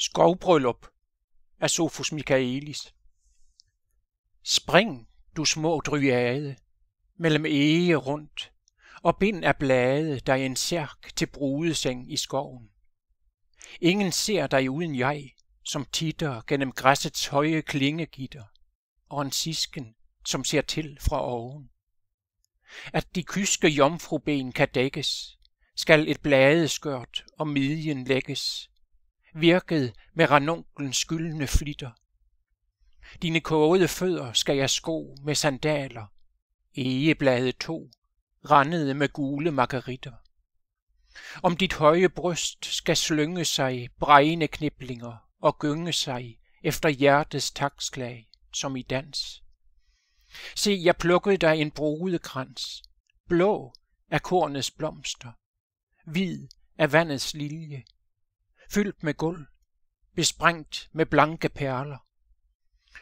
Skovbryllup af Sophus Michaelis. Spring, du små dryade, mellem ege rundt, og bind af blade dig en særk til brudeseng i skoven. Ingen ser dig uden jeg, som titter gennem græssets høje klingegitter, og en sisken, som ser til fra oven. At de kyske jomfruben kan dækkes, skal et bladeskørt og midjen lægges, virket med ranunklens skyldne flitter. Dine kogede fødder skal jeg sko med sandaler, egebladet to, randede med gule margaritter. Om dit høje bryst skal slynge sig bregende kniblinger og gynge sig efter hjertets takslag, som i dans. Se, jeg plukkede dig en brudekrans, blå af kornets blomster, hvid af vandets lilje, fyldt med guld, besprængt med blanke perler.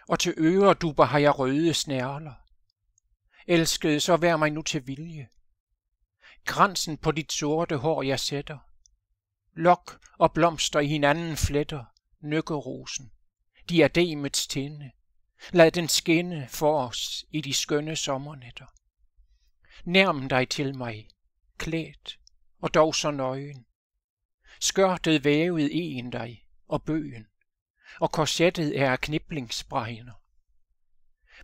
Og til øreduber har jeg røde snærler. Elskede, så vær mig nu til vilje. Kransen på dit sorte hår jeg sætter. Lok og blomster i hinanden fletter, nykkerosen, diademets tinde. Lad den skinne for os i de skønne sommernætter. Nærm dig til mig, klædt og dog så nøgen skørtet vævet en dig og bøgen, og korsettet er af kniblingsbregner.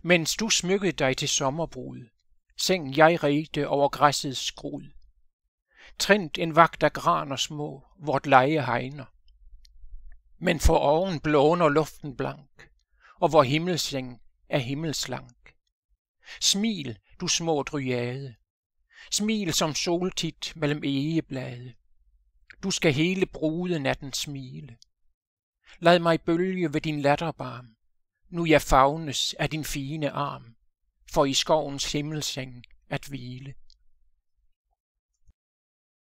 Mens du smykkede dig til sommerbrud, seng jeg rigte over græssets skrud. Trint en vagt af graner små, vort leje hegner. Men for oven blåner luften blank, og vor himmelseng er himmelslank. Smil, du små dryade. Smil som soltit mellem egeblade. Du skal hele brude natten smile. Lad mig bølge ved din latterbarm, nu jeg fagnes af din fine arm, for i skovens himmelseng at hvile.